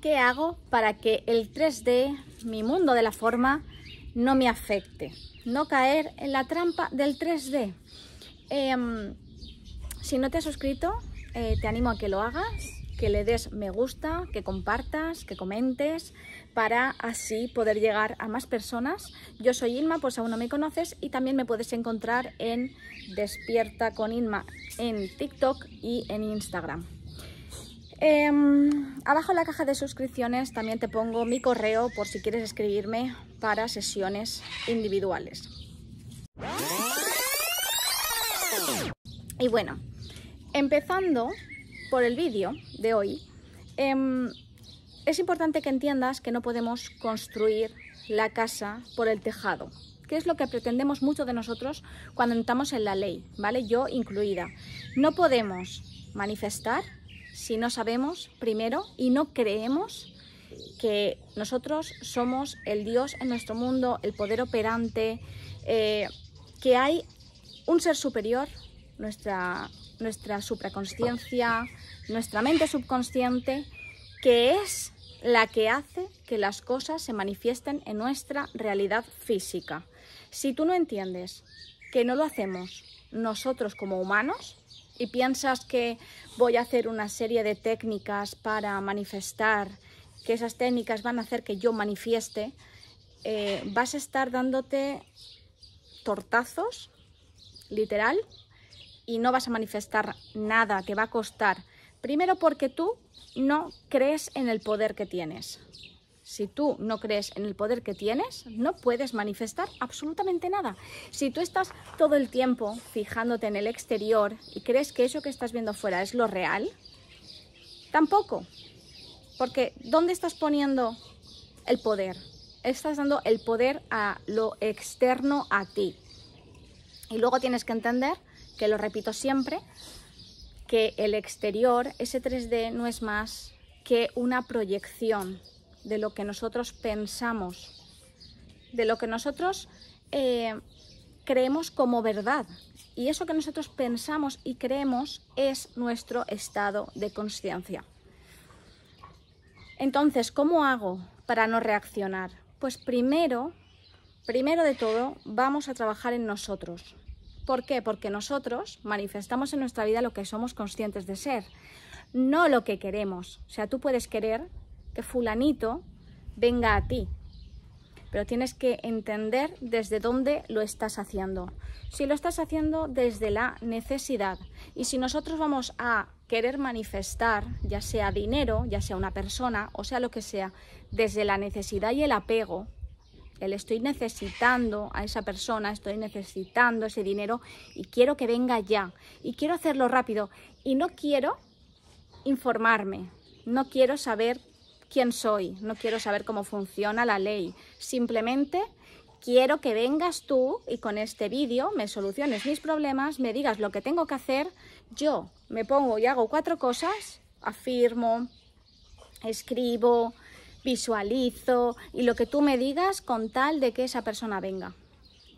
¿Qué hago para que el 3D, mi mundo de la forma, no me afecte? No caer en la trampa del 3D. Em, si no te has suscrito, eh, te animo a que lo hagas, que le des me gusta, que compartas, que comentes, para así poder llegar a más personas. Yo soy Inma, pues aún no me conoces, y también me puedes encontrar en Despierta con Inma en TikTok y en Instagram. Em, abajo en la caja de suscripciones también te pongo mi correo por si quieres escribirme para sesiones individuales. Y bueno, empezando por el vídeo de hoy, em, es importante que entiendas que no podemos construir la casa por el tejado, que es lo que pretendemos mucho de nosotros cuando entramos en la ley, ¿vale? Yo incluida. No podemos manifestar si no sabemos primero y no creemos que nosotros somos el Dios en nuestro mundo, el poder operante, eh, que hay un ser superior, nuestra, nuestra supraconsciencia, nuestra mente subconsciente, que es la que hace que las cosas se manifiesten en nuestra realidad física. Si tú no entiendes que no lo hacemos nosotros como humanos, y piensas que voy a hacer una serie de técnicas para manifestar, que esas técnicas van a hacer que yo manifieste, eh, vas a estar dándote tortazos, literal, y no vas a manifestar nada, te va a costar. Primero porque tú no crees en el poder que tienes. Si tú no crees en el poder que tienes, no puedes manifestar absolutamente nada. Si tú estás todo el tiempo fijándote en el exterior y crees que eso que estás viendo fuera es lo real, tampoco. Porque ¿dónde estás poniendo el poder? Estás dando el poder a lo externo a ti. Y luego tienes que entender, que lo repito siempre, que el exterior, ese 3D, no es más que una proyección de lo que nosotros pensamos, de lo que nosotros eh, creemos como verdad. Y eso que nosotros pensamos y creemos es nuestro estado de conciencia. Entonces, ¿cómo hago para no reaccionar? Pues primero, primero de todo, vamos a trabajar en nosotros. ¿Por qué? Porque nosotros manifestamos en nuestra vida lo que somos conscientes de ser, no lo que queremos. O sea, tú puedes querer que fulanito venga a ti, pero tienes que entender desde dónde lo estás haciendo. Si lo estás haciendo desde la necesidad y si nosotros vamos a querer manifestar, ya sea dinero, ya sea una persona, o sea lo que sea, desde la necesidad y el apego, el estoy necesitando a esa persona, estoy necesitando ese dinero y quiero que venga ya y quiero hacerlo rápido y no quiero informarme, no quiero saber quién soy, no quiero saber cómo funciona la ley, simplemente quiero que vengas tú y con este vídeo me soluciones mis problemas, me digas lo que tengo que hacer, yo me pongo y hago cuatro cosas, afirmo, escribo, visualizo y lo que tú me digas con tal de que esa persona venga,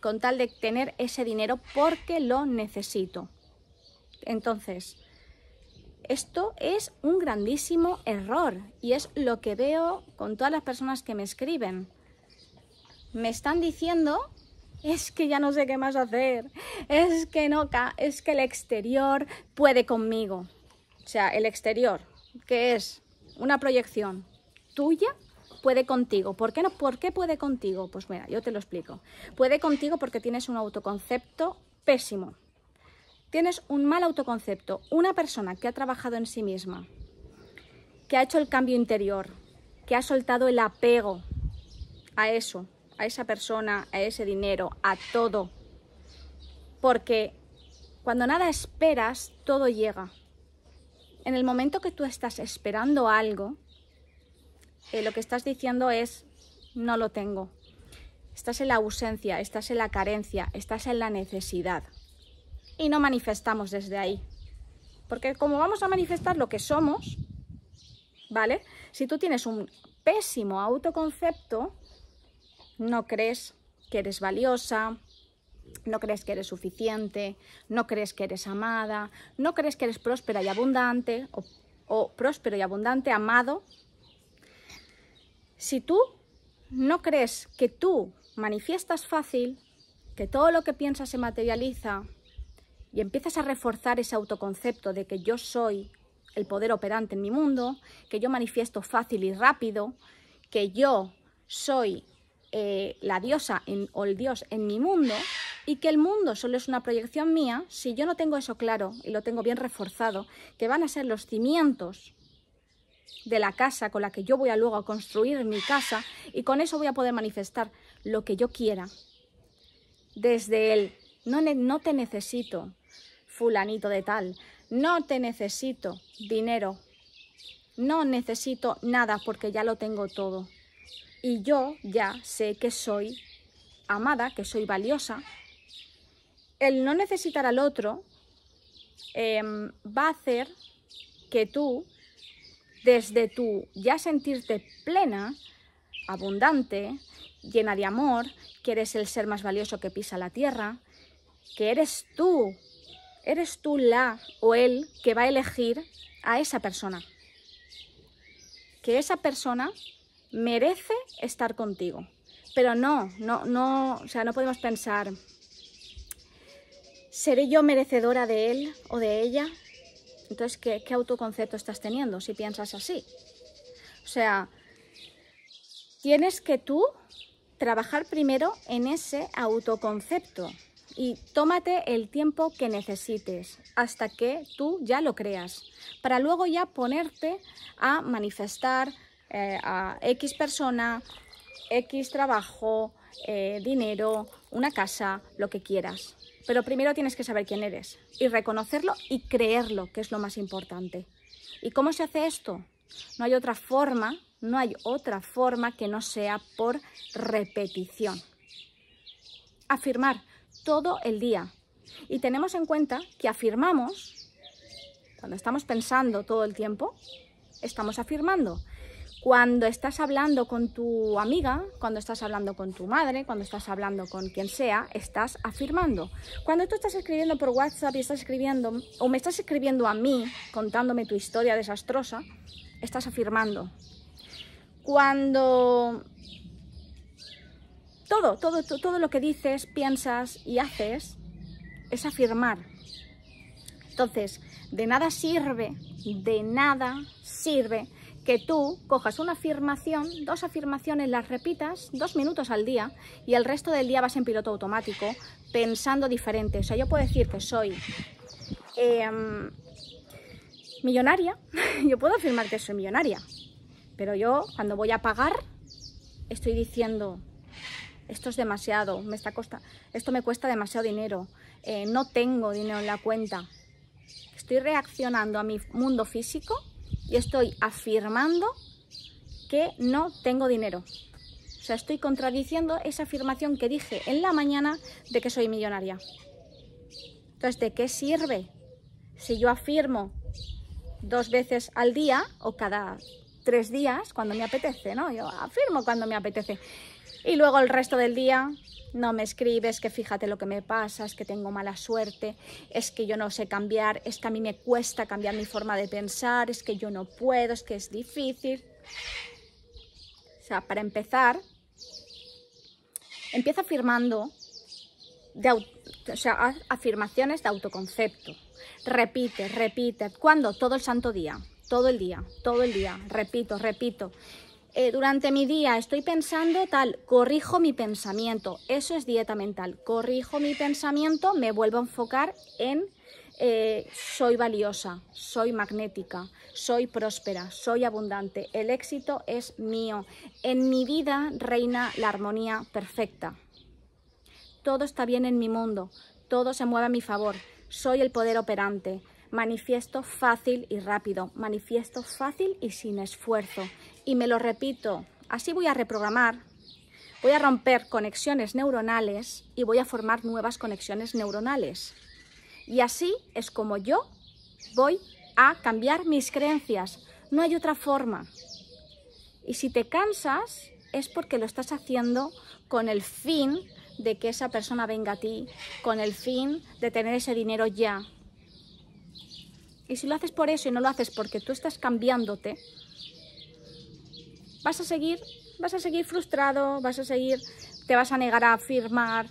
con tal de tener ese dinero porque lo necesito. Entonces, esto es un grandísimo error y es lo que veo con todas las personas que me escriben. Me están diciendo, es que ya no sé qué más hacer, es que no, es que el exterior puede conmigo. O sea, el exterior, que es una proyección tuya, puede contigo. ¿Por qué, no? ¿Por qué puede contigo? Pues mira, yo te lo explico. Puede contigo porque tienes un autoconcepto pésimo Tienes un mal autoconcepto, una persona que ha trabajado en sí misma, que ha hecho el cambio interior, que ha soltado el apego a eso, a esa persona, a ese dinero, a todo. Porque cuando nada esperas, todo llega. En el momento que tú estás esperando algo, eh, lo que estás diciendo es, no lo tengo. Estás en la ausencia, estás en la carencia, estás en la necesidad y no manifestamos desde ahí. Porque como vamos a manifestar lo que somos, ¿vale? Si tú tienes un pésimo autoconcepto, no crees que eres valiosa, no crees que eres suficiente, no crees que eres amada, no crees que eres próspera y abundante o, próspero y abundante, amado. Si tú no crees que tú manifiestas fácil, que todo lo que piensas se materializa, y empiezas a reforzar ese autoconcepto de que yo soy el poder operante en mi mundo, que yo manifiesto fácil y rápido, que yo soy eh, la diosa o el dios en mi mundo y que el mundo solo es una proyección mía, si yo no tengo eso claro y lo tengo bien reforzado, que van a ser los cimientos de la casa con la que yo voy a luego a construir mi casa y con eso voy a poder manifestar lo que yo quiera. Desde él, no te necesito, fulanito de tal, no te necesito dinero, no necesito nada porque ya lo tengo todo. Y yo ya sé que soy amada, que soy valiosa. El no necesitar al otro em, va a hacer que tú, desde tu ya sentirte plena, abundante, llena de amor, que eres el ser más valioso que pisa la tierra, que eres tú eres tú la o él que va a elegir a esa persona. Que esa persona merece estar contigo. Pero no, no, no, o sea, no podemos pensar, ¿seré yo merecedora de él o de ella? Entonces, qué autoconcepto estás teniendo si piensas así? O sea, tienes que tú trabajar primero en ese autoconcepto, y tómate el tiempo que necesites hasta que tú ya lo creas, para luego ya ponerte a manifestar eh, a X persona, X trabajo, eh, dinero, una casa, lo que quieras. Pero primero tienes que saber quién eres y reconocerlo y creerlo, que es lo más importante. ¿Y cómo se hace esto? No hay otra forma, no hay otra forma que no sea por repetición. Afirmar, todo el día. Y tenemos en cuenta que afirmamos, cuando estamos pensando todo el tiempo, estamos afirmando. Cuando estás hablando con tu amiga, cuando estás hablando con tu madre, cuando estás hablando con quien sea, estás afirmando. Cuando tú estás escribiendo por WhatsApp y estás escribiendo, o me estás escribiendo a mí contándome tu historia desastrosa, estás afirmando. Cuando todo, todo, todo lo que dices, piensas y haces es afirmar. Entonces, de nada sirve, de nada sirve que tú cojas una afirmación, dos afirmaciones, las repitas dos minutos al día y el resto del día vas en piloto automático pensando diferente. O sea, yo puedo decir que soy em, millonaria, yo puedo afirmar que soy millonaria, pero yo cuando voy a pagar estoy diciendo esto es demasiado, me está costa, esto me cuesta demasiado dinero, eh, no tengo dinero en la cuenta. Estoy reaccionando a mi mundo físico y estoy afirmando que no tengo dinero. O sea, estoy contradiciendo esa afirmación que dije en la mañana de que soy millonaria. Entonces, ¿de qué sirve si yo afirmo dos veces al día o cada tres días cuando me apetece, ¿no? Yo afirmo cuando me apetece. Y luego el resto del día no me escribes, que fíjate lo que me pasa, es que tengo mala suerte, es que yo no sé cambiar, es que a mí me cuesta cambiar mi forma de pensar, es que yo no puedo, es que es difícil. O sea, para empezar, empieza afirmando de, afirmaciones de autoconcepto. Repite, repite, ¿cuándo? Todo el santo día, todo el día, todo el día, repito, repito. Eh, durante mi día estoy pensando tal, corrijo mi pensamiento. Eso es dieta mental. Corrijo mi pensamiento, me vuelvo a enfocar en eh, soy valiosa, soy magnética, soy próspera, soy abundante, el éxito es mío, en mi vida reina la armonía perfecta. Todo está bien en mi mundo, todo se mueve a mi favor, soy el poder operante, manifiesto fácil y rápido, manifiesto fácil y sin esfuerzo, y me lo repito. Así voy a reprogramar, voy a romper conexiones neuronales y voy a formar nuevas conexiones neuronales. Y así es como yo voy a cambiar mis creencias. No hay otra forma. Y si te cansas es porque lo estás haciendo con el fin de que esa persona venga a ti, con el fin de tener ese dinero ya. Y si lo haces por eso y no lo haces porque tú estás cambiándote, vas a seguir, vas a seguir frustrado, vas a seguir, te vas a negar a firmar,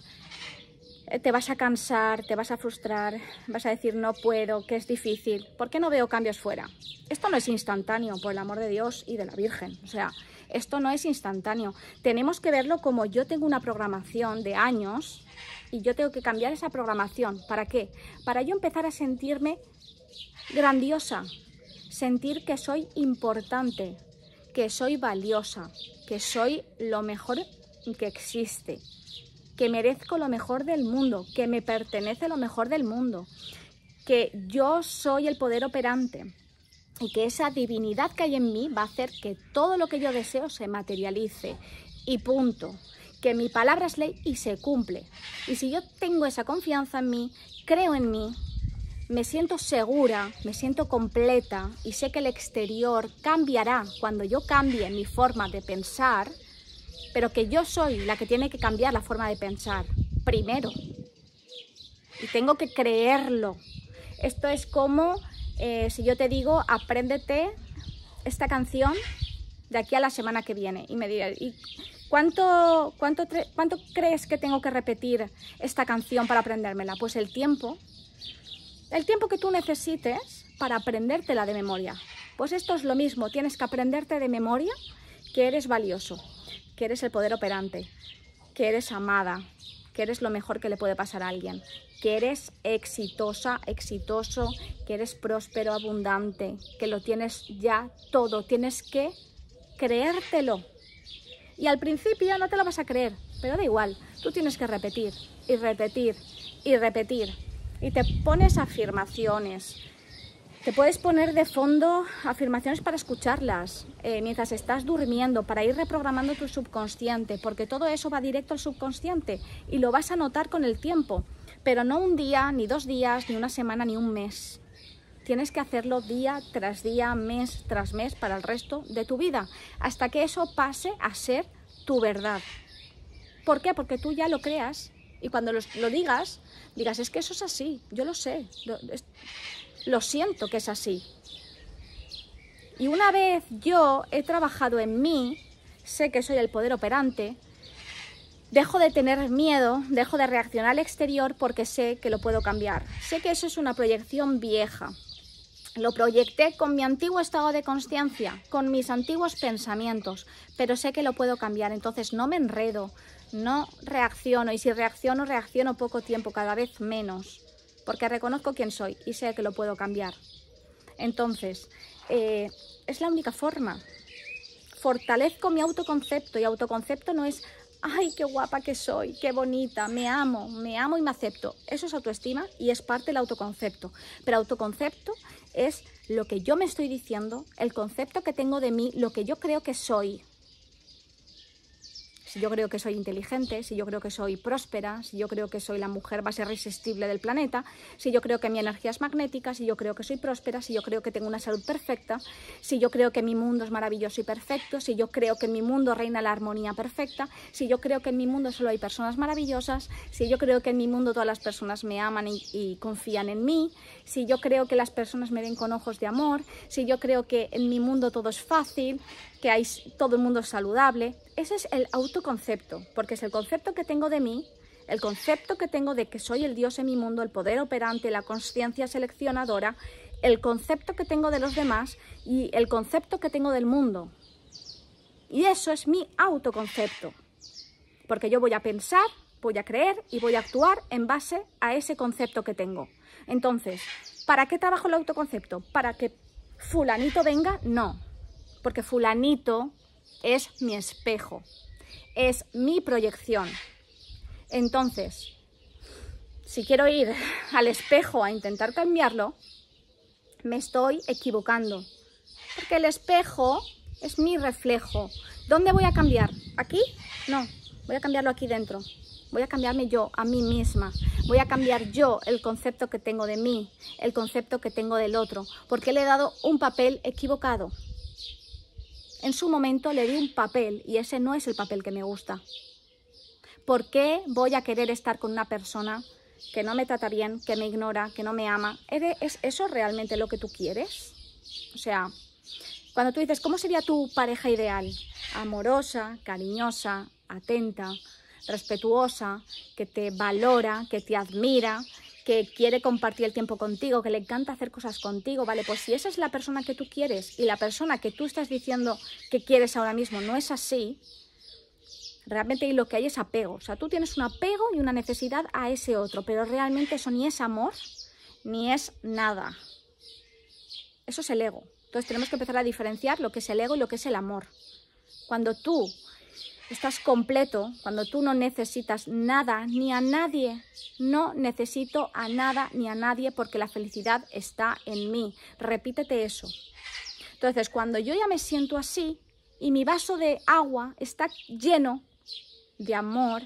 eh, te vas a cansar, te vas a frustrar, vas a decir no puedo, que es difícil, ¿por qué no veo cambios fuera? Esto no es instantáneo, por el amor de Dios y de la Virgen, o sea, esto no es instantáneo. Tenemos que verlo como yo tengo una programación de años y yo tengo que cambiar esa programación. ¿Para qué? Para yo empezar a sentirme grandiosa, sentir que soy importante, que soy valiosa, que soy lo mejor que existe, que merezco lo mejor del mundo, que me pertenece lo mejor del mundo, que yo soy el poder operante y que esa divinidad que hay en mí va a hacer que todo lo que yo deseo se materialice y punto que mi palabra es ley y se cumple. Y si yo tengo esa confianza en mí, creo en mí, me siento segura, me siento completa y sé que el exterior cambiará cuando yo cambie mi forma de pensar, pero que yo soy la que tiene que cambiar la forma de pensar primero. Y tengo que creerlo. Esto es como eh, si yo te digo, apréndete esta canción de aquí a la semana que viene. Y me dirás, cuánto, cuánto, cuánto crees que tengo que repetir esta canción para aprendérmela? Pues el tiempo el tiempo que tú necesites para aprendértela de memoria. Pues esto es lo mismo, tienes que aprenderte de memoria que eres valioso, que eres el poder operante, que eres amada, que eres lo mejor que le puede pasar a alguien, que eres exitosa, exitoso, que eres próspero, abundante, que lo tienes ya todo, tienes que creértelo. Y al principio no te lo vas a creer, pero da igual, tú tienes que repetir y repetir y repetir y te pones afirmaciones. Te puedes poner de fondo afirmaciones para escucharlas eh, mientras estás durmiendo, para ir reprogramando tu subconsciente, porque todo eso va directo al subconsciente y lo vas a notar con el tiempo, pero no un día, ni dos días, ni una semana, ni un mes. Tienes que hacerlo día tras día, mes tras mes, para el resto de tu vida, hasta que eso pase a ser tu verdad. ¿Por qué? Porque tú ya lo creas y cuando lo digas, digas, es que eso es así, yo lo sé, lo, siento que es así. Y una vez yo he trabajado en mí, sé que soy el poder operante, dejo de tener miedo, dejo de reaccionar al exterior porque sé que lo puedo cambiar. Sé que eso es una proyección vieja. Lo proyecté con mi antiguo estado de consciencia, con mis antiguos pensamientos, pero sé que lo puedo cambiar, entonces no me enredo, no reacciono y si reacciono, reacciono poco tiempo, cada vez menos, porque reconozco quién soy y sé que lo puedo cambiar. Entonces, eh, es la única forma. Fortalezco mi autoconcepto y autoconcepto no es, ay, qué guapa que soy, qué bonita, me amo, me amo y me acepto. Eso es autoestima y es parte del autoconcepto. Pero autoconcepto es lo que yo me estoy diciendo, el concepto que tengo de mí, lo que yo creo que soy, si yo creo que soy inteligente, si yo creo que soy próspera, si yo creo que soy la mujer más irresistible del planeta, si yo creo que mi energía es magnética, si yo creo que soy próspera, si yo creo que tengo una salud perfecta, si yo creo que mi mundo es maravilloso y perfecto, si yo creo que en mi mundo reina la armonía perfecta, si yo creo que en mi mundo solo hay personas maravillosas, si yo creo que en mi mundo todas las personas me aman y, confían en mí, si yo creo que las personas me ven con ojos de amor, si yo creo que en mi mundo todo es fácil, que hay todo el mundo saludable. Ese es el autoconcepto, porque es el concepto que tengo de mí, el concepto que tengo de que soy el Dios en mi mundo, el poder operante, la conciencia seleccionadora, el concepto que tengo de los demás y el concepto que tengo del mundo. Y eso es mi autoconcepto, porque yo voy a pensar, voy a creer y voy a actuar en base a ese concepto que tengo. Entonces, ¿para qué trabajo el autoconcepto? ¿Para que fulanito venga? No, porque fulanito es mi espejo, es mi proyección. Entonces, si quiero ir al espejo a intentar cambiarlo, me estoy equivocando, porque el espejo es mi reflejo. ¿Dónde voy a cambiar? ¿Aquí? No, voy a cambiarlo aquí dentro. Voy a cambiarme yo, a mí misma. Voy a cambiar yo el concepto que tengo de mí, el concepto que tengo del otro, porque le he dado un papel equivocado en su momento le di un papel y ese no es el papel que me gusta. ¿Por qué voy a querer estar con una persona que no me trata bien, que me ignora, que no me ama? ¿Es eso realmente lo que tú quieres? O sea, cuando tú dices, ¿cómo sería tu pareja ideal? Amorosa, cariñosa, atenta, respetuosa, que te valora, que te admira, que quiere compartir el tiempo contigo, que le encanta hacer cosas contigo, ¿vale? Pues si esa es la persona que tú quieres y la persona que tú estás diciendo que quieres ahora mismo no es así, realmente lo que hay es apego. O sea, tú tienes un apego y una necesidad a ese otro, pero realmente eso ni es amor ni es nada. Eso es el ego. Entonces tenemos que empezar a diferenciar lo que es el ego y lo que es el amor. Cuando tú Estás completo cuando tú no necesitas nada ni a nadie. No necesito a nada ni a nadie porque la felicidad está en mí. Repítete eso. Entonces, cuando yo ya me siento así y mi vaso de agua está lleno de amor,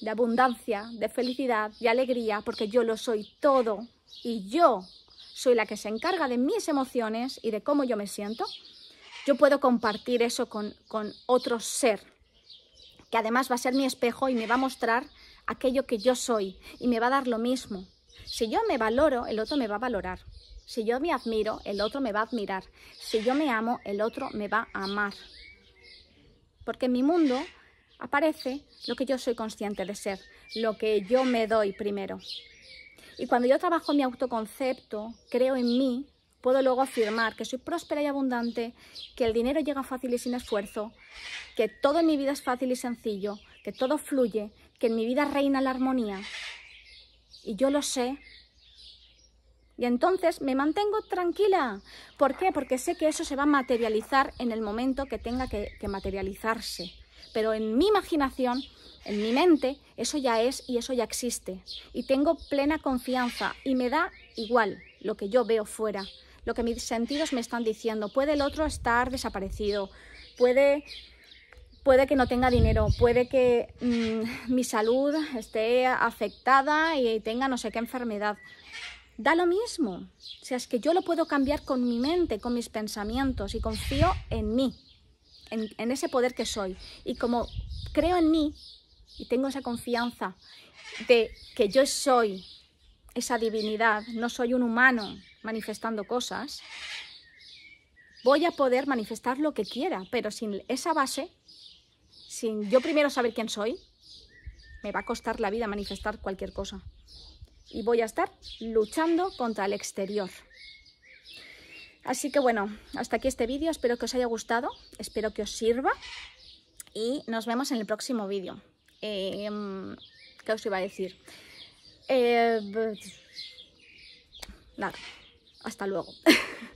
de abundancia, de felicidad, de alegría, porque yo lo soy todo y yo soy la que se encarga de mis emociones y de cómo yo me siento, yo puedo compartir eso con, con otro ser además va a ser mi espejo y me va a mostrar aquello que yo soy y me va a dar lo mismo. Si yo me valoro, el otro me va a valorar. Si yo me admiro, el otro me va a admirar. Si yo me amo, el otro me va a amar. Porque en mi mundo aparece lo que yo soy consciente de ser, lo que yo me doy primero. Y cuando yo trabajo mi autoconcepto, creo en mí, puedo luego afirmar que soy próspera y abundante, que el dinero llega fácil y sin esfuerzo, que todo en mi vida es fácil y sencillo, que todo fluye, que en mi vida reina la armonía. Y yo lo sé. Y entonces me mantengo tranquila. ¿Por qué? Porque sé que eso se va a materializar en el momento que tenga que, materializarse. Pero en mi imaginación en mi mente eso ya es y eso ya existe. Y tengo plena confianza y me da igual lo que yo veo fuera lo que mis sentidos me están diciendo. Puede el otro estar desaparecido, puede, puede que no tenga dinero, puede que mm, mi salud esté afectada y tenga no sé qué enfermedad. Da lo mismo. O sea, es que yo lo puedo cambiar con mi mente, con mis pensamientos y confío en mí, en ese poder que soy. Y como creo en mí y tengo esa confianza de que yo soy esa divinidad, no soy un humano, manifestando cosas, voy a poder manifestar lo que quiera, pero sin esa base, sin yo primero saber quién soy, me va a costar la vida manifestar cualquier cosa. Y voy a estar luchando contra el exterior. Así que bueno, hasta aquí este vídeo. Espero que os haya gustado, espero que os sirva y nos vemos en el próximo vídeo. Em, ¿Qué os iba a decir? Eh, nada. Hasta luego.